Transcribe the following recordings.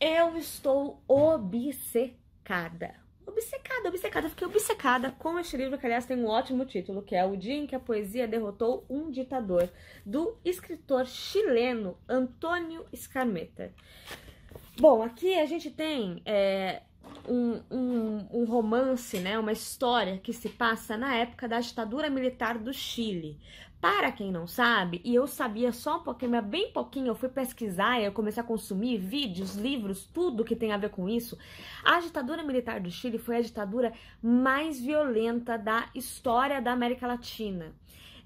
Eu estou obcecada. Obcecada, obcecada. fiquei obcecada com este livro, que aliás tem um ótimo título, que é O Dia em que a Poesia Derrotou um Ditador, do escritor chileno Antônio Scarmeta. Bom, aqui a gente tem é, um, um, um romance, né, uma história que se passa na época da ditadura militar do Chile. Para quem não sabe, e eu sabia só um pouquinho, mas bem pouquinho, eu fui pesquisar e eu comecei a consumir vídeos, livros, tudo que tem a ver com isso. A ditadura militar do Chile foi a ditadura mais violenta da história da América Latina.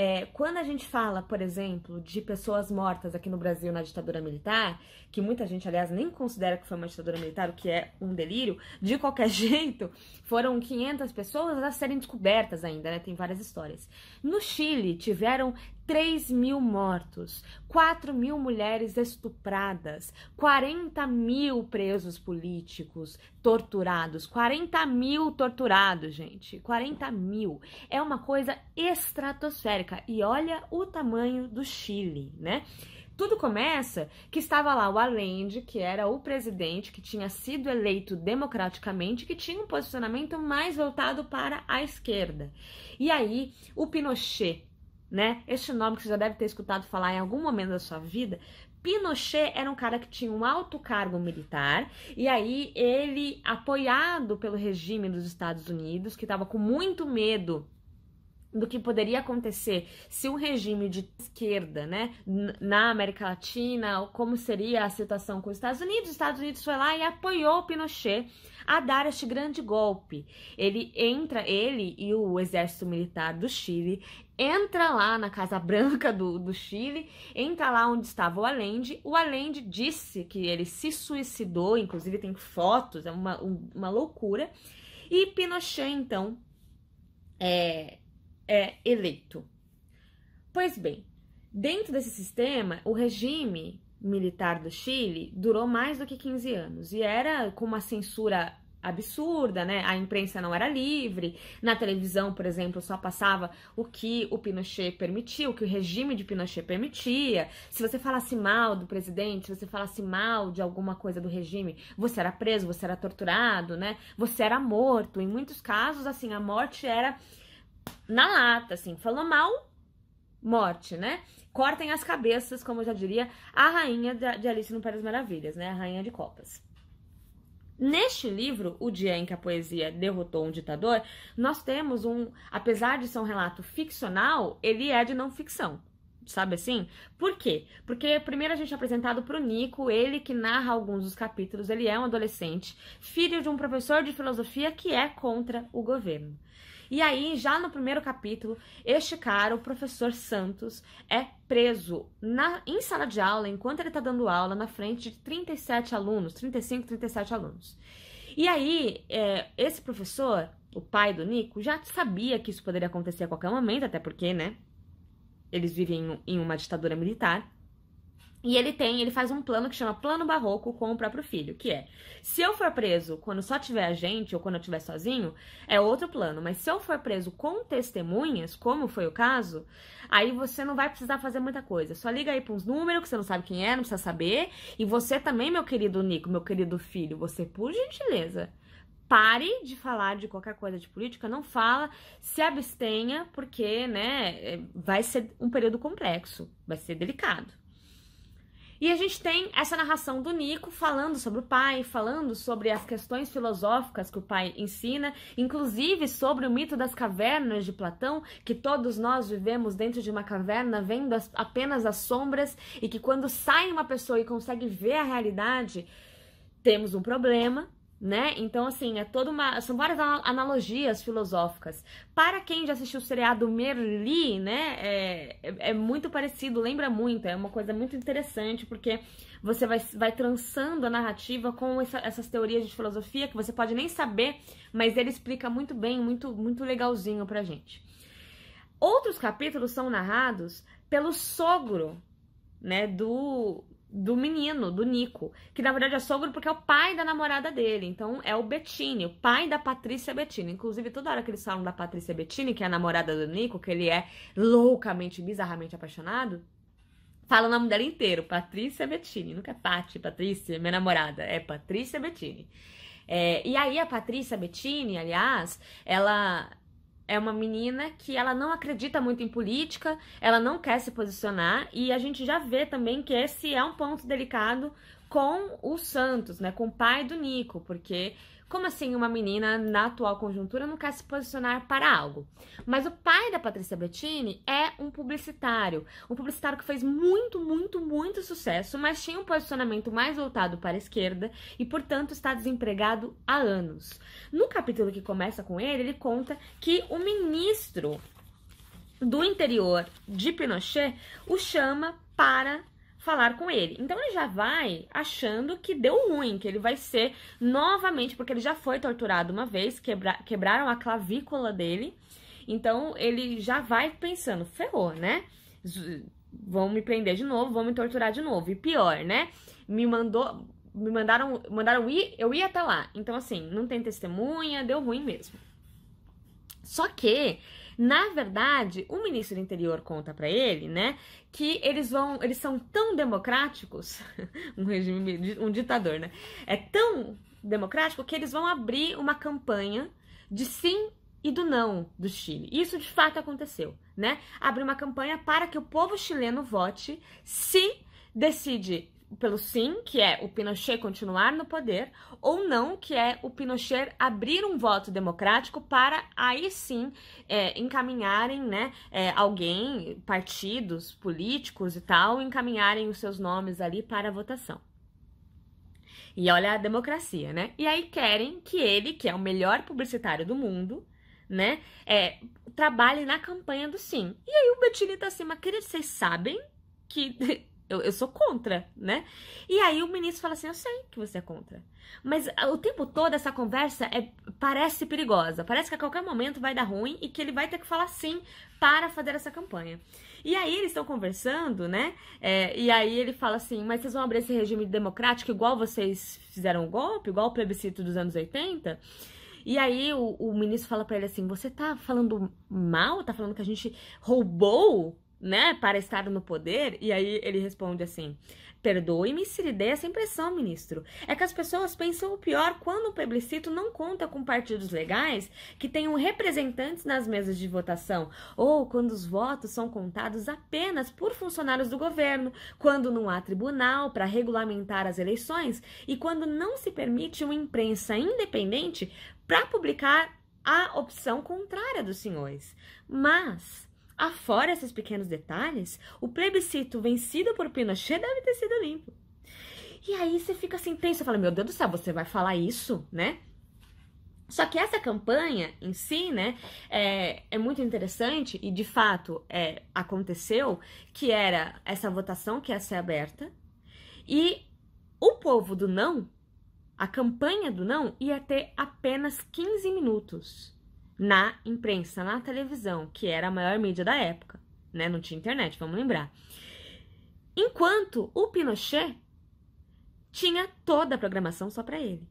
É, quando a gente fala, por exemplo, de pessoas mortas aqui no Brasil na ditadura militar, que muita gente, aliás, nem considera que foi uma ditadura militar, o que é um delírio, de qualquer jeito, foram 500 pessoas a serem descobertas ainda, né? Tem várias histórias. No Chile, tiveram 3 mil mortos, 4 mil mulheres estupradas, 40 mil presos políticos torturados, 40 mil torturados, gente, 40 mil. É uma coisa estratosférica. E olha o tamanho do Chile, né? Tudo começa que estava lá o Allende, que era o presidente que tinha sido eleito democraticamente, que tinha um posicionamento mais voltado para a esquerda. E aí o Pinochet né? Este nome que você já deve ter escutado falar em algum momento da sua vida. Pinochet era um cara que tinha um alto cargo militar, e aí ele, apoiado pelo regime dos Estados Unidos, que estava com muito medo do que poderia acontecer se um regime de esquerda, né, na América Latina, como seria a situação com os Estados Unidos. Os Estados Unidos foi lá e apoiou Pinochet a dar este grande golpe. Ele entra, ele e o exército militar do Chile entra lá na Casa Branca do, do Chile, entra lá onde estava o Allende. O Allende disse que ele se suicidou, inclusive tem fotos, é uma, uma loucura. E Pinochet, então, é, é eleito. Pois bem, dentro desse sistema, o regime militar do Chile durou mais do que 15 anos e era com uma censura absurda, né? A imprensa não era livre, na televisão, por exemplo, só passava o que o Pinochet permitiu, o que o regime de Pinochet permitia. Se você falasse mal do presidente, se você falasse mal de alguma coisa do regime, você era preso, você era torturado, né? Você era morto. Em muitos casos, assim, a morte era na lata, assim. Falou mal, morte, né? Cortem as cabeças, como eu já diria, a rainha de Alice no País das Maravilhas, né? A rainha de copas. Neste livro, O Dia em que a Poesia Derrotou um Ditador, nós temos um. Apesar de ser um relato ficcional, ele é de não ficção. Sabe assim? Por quê? Porque primeiro a gente é apresentado pro Nico, ele que narra alguns dos capítulos, ele é um adolescente, filho de um professor de filosofia que é contra o governo. E aí, já no primeiro capítulo, este cara, o professor Santos, é preso na, em sala de aula, enquanto ele tá dando aula, na frente de 37 alunos, 35, 37 alunos. E aí, é, esse professor, o pai do Nico, já sabia que isso poderia acontecer a qualquer momento, até porque, né, eles vivem em, em uma ditadura militar. E ele tem, ele faz um plano que chama plano barroco com o próprio filho, que é: se eu for preso quando só tiver a gente ou quando eu estiver sozinho, é outro plano, mas se eu for preso com testemunhas, como foi o caso, aí você não vai precisar fazer muita coisa. Só liga aí para uns números que você não sabe quem é, não precisa saber. E você também, meu querido Nico, meu querido filho, você por gentileza, pare de falar de qualquer coisa de política, não fala, se abstenha, porque, né, é, vai ser um período complexo, vai ser delicado. E a gente tem essa narração do Nico falando sobre o pai, falando sobre as questões filosóficas que o pai ensina, inclusive sobre o mito das cavernas de Platão, que todos nós vivemos dentro de uma caverna, vendo as, apenas as sombras, e que quando sai uma pessoa e consegue ver a realidade, temos um problema, né? Então, assim, é toda uma. São várias analogias filosóficas. Para quem já assistiu o seriado Merli, né? É, é, é, muito parecido, lembra muito, é uma coisa muito interessante, porque você vai, vai trançando a narrativa com essa, essas teorias de filosofia que você pode nem saber, mas ele explica muito bem, muito, muito legalzinho pra gente. Outros capítulos são narrados pelo sogro, né, do do menino, do Nico, que na verdade é sogro porque é o pai da namorada dele. Então é o Bettini, o pai da Patrícia Bettini. Inclusive, toda hora que eles falam da Patrícia Bettini, que é a namorada do Nico, que ele é loucamente, bizarramente apaixonado, fala o nome dela inteiro, Patrícia Bettini. Nunca é Pati, Patrícia, minha namorada, é Patrícia Bettini. É, e aí a Patrícia Bettini, aliás, ela é uma menina que ela não acredita muito em política, ela não quer se posicionar e a gente já vê também que esse é um ponto delicado com o Santos, né? Com o pai do Nico, porque como assim uma menina na atual conjuntura não quer se posicionar para algo? Mas o pai da Patrícia Bettini é um publicitário, um publicitário que fez muito, muito, muito sucesso, mas tinha um posicionamento mais voltado para a esquerda e, portanto, está desempregado há anos. No capítulo que começa com ele, ele conta que o ministro do interior de Pinochet o chama para falar com ele. Então ele já vai achando que deu ruim, que ele vai ser novamente, porque ele já foi torturado uma vez, quebra, quebraram a clavícula dele. Então ele já vai pensando, ferrou, né? Vão me prender de novo, vão me torturar de novo. E pior, né? Me mandou. Me mandaram. Mandaram ir, eu ia até lá. Então, assim, não tem testemunha, deu ruim mesmo. Só que na verdade, o ministro do Interior conta para ele, né, que eles vão, eles são tão democráticos, um regime, um ditador, né, é tão democrático que eles vão abrir uma campanha de sim e do não do Chile. Isso de fato aconteceu, né? Abrir uma campanha para que o povo chileno vote se decide pelo sim, que é o Pinochet continuar no poder, ou não, que é o Pinochet abrir um voto democrático para aí sim é, encaminharem né, é, alguém, partidos, políticos e tal, encaminharem os seus nomes ali para a votação. E olha a democracia, né? E aí querem que ele, que é o melhor publicitário do mundo, né, é, trabalhe na campanha do sim. E aí o Bettini tá assim, mas querido, vocês sabem que eu, eu sou contra, né? E aí o ministro fala assim: eu sei que você é contra. Mas ah, o tempo todo essa conversa é, parece perigosa. Parece que a qualquer momento vai dar ruim e que ele vai ter que falar sim para fazer essa campanha. E aí eles estão conversando, né? É, e aí ele fala assim: mas vocês vão abrir esse regime democrático igual vocês fizeram o golpe, igual o plebiscito dos anos 80? E aí o, o ministro fala para ele assim: você tá falando mal? Tá falando que a gente roubou né, para estar no poder? E aí ele responde assim: Perdoe-me se lhe dei essa impressão, ministro. É que as pessoas pensam o pior quando o plebiscito não conta com partidos legais que tenham representantes nas mesas de votação, ou quando os votos são contados apenas por funcionários do governo, quando não há tribunal para regulamentar as eleições e quando não se permite uma imprensa independente para publicar a opção contrária dos senhores. Mas Afora esses pequenos detalhes, o plebiscito vencido por Pinochet deve ter sido limpo. E aí você fica assim tenso, fala, meu Deus do céu, você vai falar isso, né? Só que essa campanha em si, né, é, é muito interessante e de fato é, aconteceu que era essa votação que ia ser aberta e o povo do não, a campanha do não, ia ter apenas 15 minutos na imprensa, na televisão, que era a maior mídia da época, né? Não tinha internet, vamos lembrar. Enquanto o Pinochet tinha toda a programação só para ele.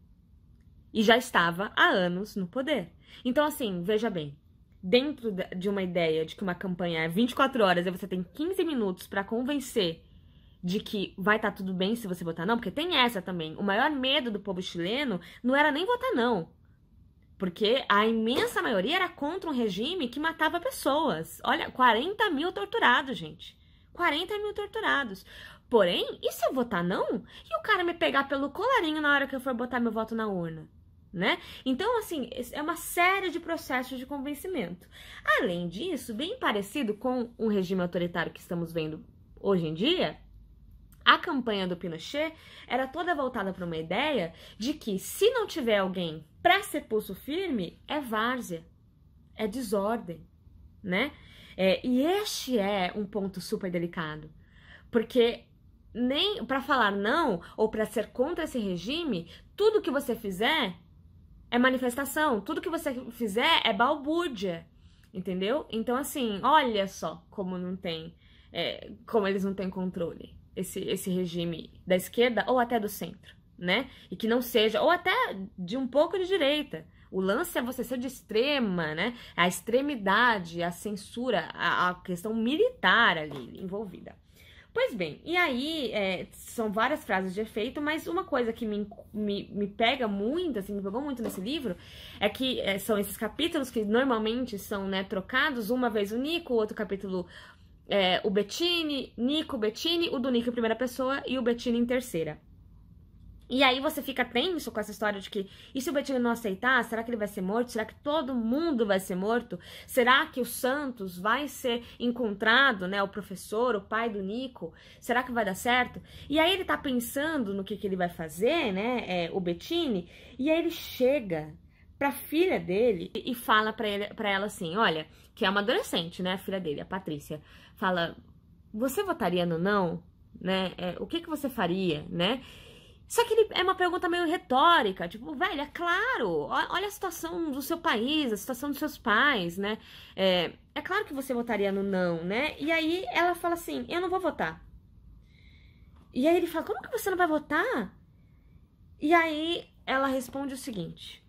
E já estava há anos no poder. Então, assim, veja bem, dentro de uma ideia de que uma campanha é 24 horas e você tem 15 minutos para convencer de que vai estar tá tudo bem se você votar não, porque tem essa também. O maior medo do povo chileno não era nem votar não. Porque a imensa maioria era contra um regime que matava pessoas. Olha, 40 mil torturados, gente. 40 mil torturados. Porém, e se eu votar não? E o cara me pegar pelo colarinho na hora que eu for botar meu voto na urna? Né? Então, assim, é uma série de processos de convencimento. Além disso, bem parecido com o regime autoritário que estamos vendo hoje em dia, a campanha do Pinochet era toda voltada para uma ideia de que se não tiver alguém para ser pulso firme, é várzea, é desordem, né? É, e este é um ponto super delicado, porque nem para falar não ou para ser contra esse regime, tudo que você fizer é manifestação, tudo que você fizer é balbúrdia, entendeu? Então assim, olha só como não tem, é, como eles não têm controle esse, esse regime da esquerda ou até do centro, né? E que não seja, ou até de um pouco de direita. O lance é você ser de extrema, né? A extremidade, a censura, a, a questão militar ali envolvida. Pois bem, e aí é, são várias frases de efeito, mas uma coisa que me, me, me pega muito, assim, me pegou muito nesse livro, é que é, são esses capítulos que normalmente são né, trocados, uma vez o Nico, outro capítulo é, o Bettini, Nico Bettini, o do Nico em primeira pessoa e o Bettini em terceira. E aí você fica tenso com essa história de que, e se o Bettini não aceitar, será que ele vai ser morto? Será que todo mundo vai ser morto? Será que o Santos vai ser encontrado, né, o professor, o pai do Nico? Será que vai dar certo? E aí ele tá pensando no que, que ele vai fazer, né, é, o Bettini, e aí ele chega pra filha dele e fala pra, ele, pra ela assim: olha, que é uma adolescente, né? A filha dele, a Patrícia. Fala: você votaria no não? Né? É, o que, que você faria, né? Só que ele, é uma pergunta meio retórica, tipo, velho, é claro, olha a situação do seu país, a situação dos seus pais, né? É, é claro que você votaria no não, né? E aí ela fala assim: eu não vou votar. E aí ele fala: como que você não vai votar? E aí ela responde o seguinte: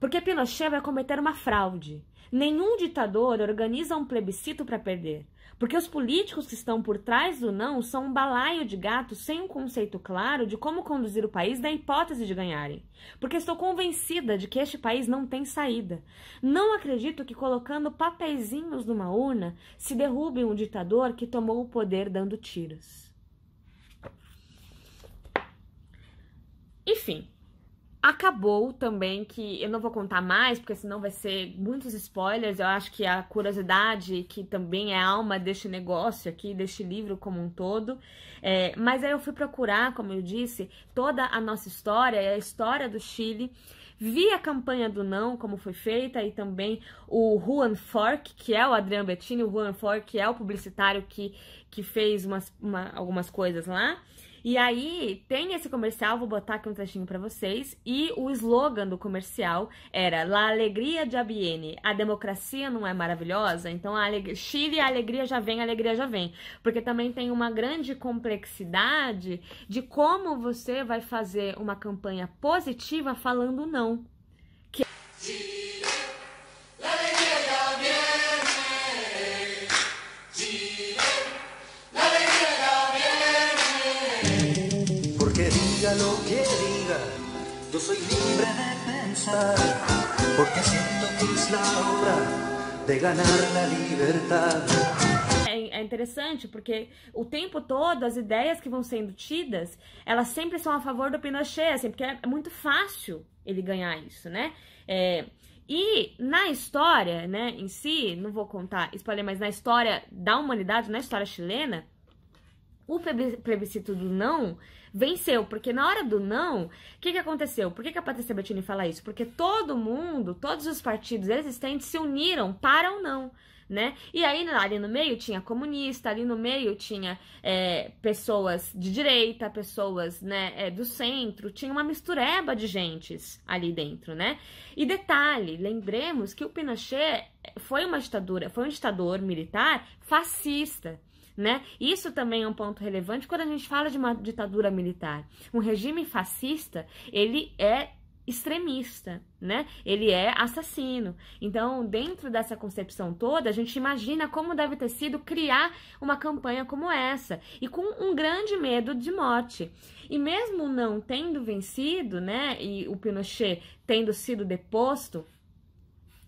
porque Pinochet vai cometer uma fraude. Nenhum ditador organiza um plebiscito para perder. Porque os políticos que estão por trás do não são um balaio de gatos sem um conceito claro de como conduzir o país da hipótese de ganharem. Porque estou convencida de que este país não tem saída. Não acredito que colocando papeizinhos numa urna se derrube um ditador que tomou o poder dando tiros. Enfim, Acabou também que eu não vou contar mais, porque senão vai ser muitos spoilers. Eu acho que a curiosidade, que também é alma deste negócio aqui, deste livro como um todo. É, mas aí eu fui procurar, como eu disse, toda a nossa história, a história do Chile. Vi a campanha do não, como foi feita, e também o Juan Fork, que é o Adriano Bettini, o Juan Fork, que é o publicitário que, que fez umas, uma, algumas coisas lá. E aí tem esse comercial, vou botar aqui um trechinho para vocês. E o slogan do comercial era La Alegria de Abiene. A democracia não é maravilhosa? Então a Chile, a alegria já vem, a alegria já vem. Porque também tem uma grande complexidade de como você vai fazer uma campanha positiva falando não. Que... Yo soy libre de pensar, porque siento que es la hora de ganar la libertad. É, é interessante porque o tempo todo as ideias que vão sendo tidas, elas sempre são a favor do Pinochet, assim, porque é, é muito fácil ele ganhar isso, né? É, e na história, né, em si, não vou contar, spoiler, mas na história da humanidade, na história chilena, o plebiscito do não venceu. Porque na hora do não, o que, que aconteceu? Por que, que a Patrícia Bettini fala isso? Porque todo mundo, todos os partidos existentes se uniram para o não. Né? E aí ali no meio tinha comunista, ali no meio tinha é, pessoas de direita, pessoas né, é, do centro, tinha uma mistureba de gentes ali dentro, né? E detalhe, lembremos que o Pinochet foi uma ditadura, foi um ditador militar fascista né? Isso também é um ponto relevante quando a gente fala de uma ditadura militar. Um regime fascista, ele é extremista, né? Ele é assassino. Então, dentro dessa concepção toda, a gente imagina como deve ter sido criar uma campanha como essa e com um grande medo de morte. E mesmo não tendo vencido, né, e o Pinochet tendo sido deposto,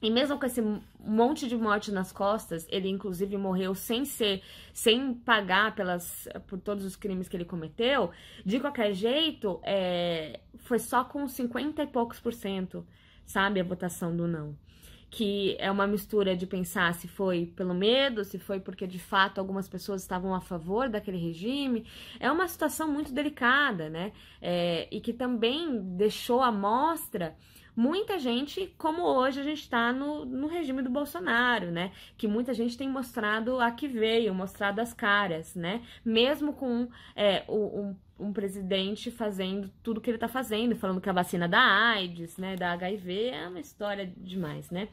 e mesmo com esse monte de morte nas costas, ele inclusive morreu sem ser, sem pagar pelas, por todos os crimes que ele cometeu. De qualquer jeito, é, foi só com 50 e poucos por cento, sabe, a votação do não. Que é uma mistura de pensar se foi pelo medo, se foi porque de fato algumas pessoas estavam a favor daquele regime. É uma situação muito delicada, né? É, e que também deixou à mostra muita gente, como hoje a gente está no, no regime do Bolsonaro, né? Que muita gente tem mostrado a que veio, mostrado as caras, né? Mesmo com é, um, um, presidente fazendo tudo que ele está fazendo, falando que a vacina da AIDS, né? Da HIV, é uma história demais, né?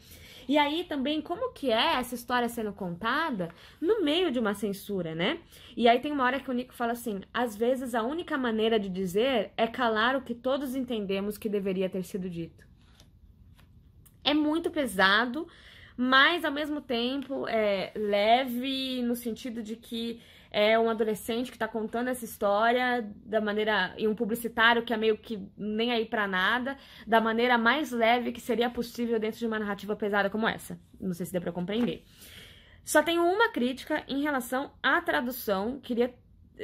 E aí também, como que é essa história sendo contada no meio de uma censura, né? E aí tem uma hora que o Nico fala assim: às vezes a única maneira de dizer é calar o que todos entendemos que deveria ter sido dito. É muito pesado, mas ao mesmo tempo é leve no sentido de que é um adolescente que tá contando essa história da maneira e um publicitário que é meio que nem aí para nada, da maneira mais leve que seria possível dentro de uma narrativa pesada como essa. Não sei se deu para compreender. Só tenho uma crítica em relação à tradução, queria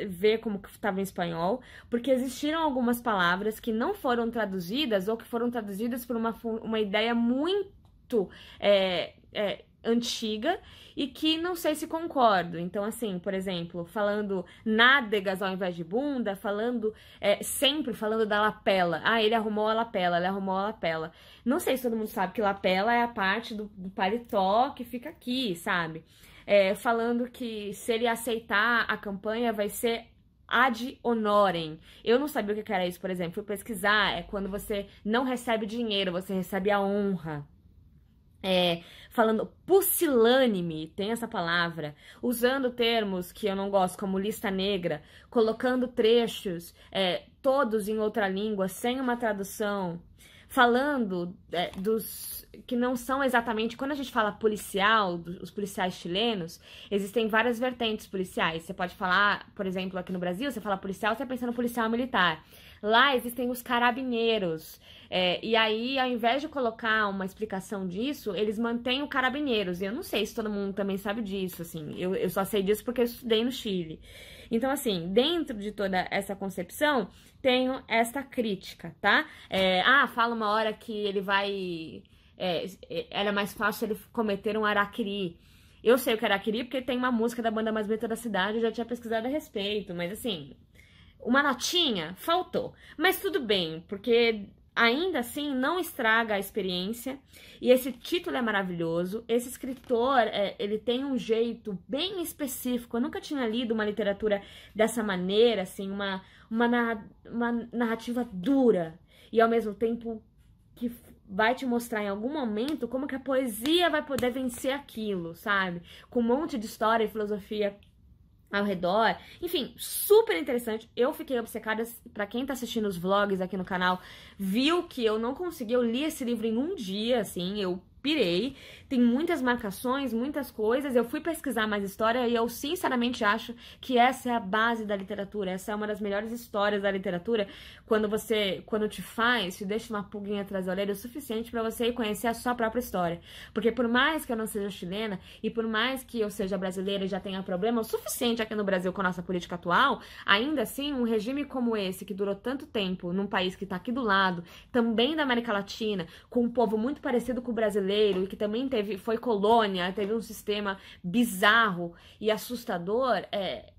ver como que estava em espanhol, porque existiram algumas palavras que não foram traduzidas ou que foram traduzidas por uma, uma ideia muito é, é, antiga e que não sei se concordo. Então, assim, por exemplo, falando nádegas ao invés de bunda, falando é, sempre falando da lapela. Ah, ele arrumou a lapela, ele arrumou a lapela. Não sei se todo mundo sabe que lapela é a parte do, do paletó que fica aqui, sabe? é, falando que se ele aceitar a campanha vai ser ad honorem. Eu não sabia o que era isso, por exemplo. Fui pesquisar, é quando você não recebe dinheiro, você recebe a honra. É, falando pusilânime, tem essa palavra, usando termos que eu não gosto, como lista negra, colocando trechos, é, todos em outra língua, sem uma tradução, falando é, dos que não são exatamente. Quando a gente fala policial, os policiais chilenos, existem várias vertentes policiais. Você pode falar, por exemplo, aqui no Brasil, você fala policial, você pensa no policial militar. Lá existem os carabineiros. É, e aí, ao invés de colocar uma explicação disso, eles mantêm o carabineiros. E eu não sei se todo mundo também sabe disso, assim. Eu, eu só sei disso porque eu estudei no Chile. Então, assim, dentro de toda essa concepção, tenho esta crítica, tá? É, ah, fala uma hora que ele vai é, é, era mais fácil ele cometer um araquiri. Eu sei o que é araquiri porque tem uma música da banda mais bonita da cidade, eu já tinha pesquisado a respeito, mas assim, uma notinha faltou. Mas tudo bem, porque ainda assim não estraga a experiência. E esse título é maravilhoso. Esse escritor, é, ele tem um jeito bem específico. Eu nunca tinha lido uma literatura dessa maneira, assim, uma, uma, uma narrativa dura e ao mesmo tempo que vai te mostrar em algum momento como que a poesia vai poder vencer aquilo, sabe? Com um monte de história e filosofia ao redor. Enfim, super interessante. Eu fiquei obcecada, para quem tá assistindo os vlogs aqui no canal, viu que eu não consegui, eu li esse livro em um dia, assim, eu pirei. Tem muitas marcações, muitas coisas. Eu fui pesquisar mais história e eu sinceramente acho que essa é a base da literatura. Essa é uma das melhores histórias da literatura. Quando você, quando te faz, te deixa uma pulguinha atrás da orelha o suficiente para você conhecer a sua própria história. Porque por mais que eu não seja chilena e por mais que eu seja brasileira e já tenha problema o suficiente aqui no Brasil com a nossa política atual, ainda assim, um regime como esse que durou tanto tempo num país que tá aqui do lado, também da América Latina, com um povo muito parecido com o brasileiro brasileiro e que também teve foi colônia, teve um sistema bizarro e assustador, é,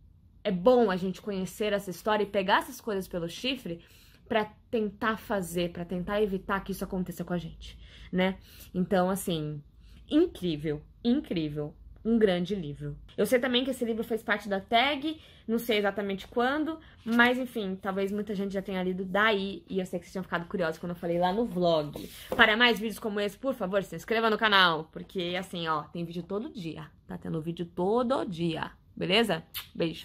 é bom a gente conhecer essa história e pegar essas coisas pelo chifre para tentar fazer, para tentar evitar que isso aconteça com a gente, né? Então, assim, incrível, incrível um grande livro. Eu sei também que esse livro fez parte da tag, não sei exatamente quando, mas enfim, talvez muita gente já tenha lido daí e eu sei que vocês tinham ficado curiosos quando eu falei lá no vlog. Para mais vídeos como esse, por favor, se inscreva no canal, porque assim, ó, tem vídeo todo dia. Tá tendo vídeo todo dia, beleza? Beijo.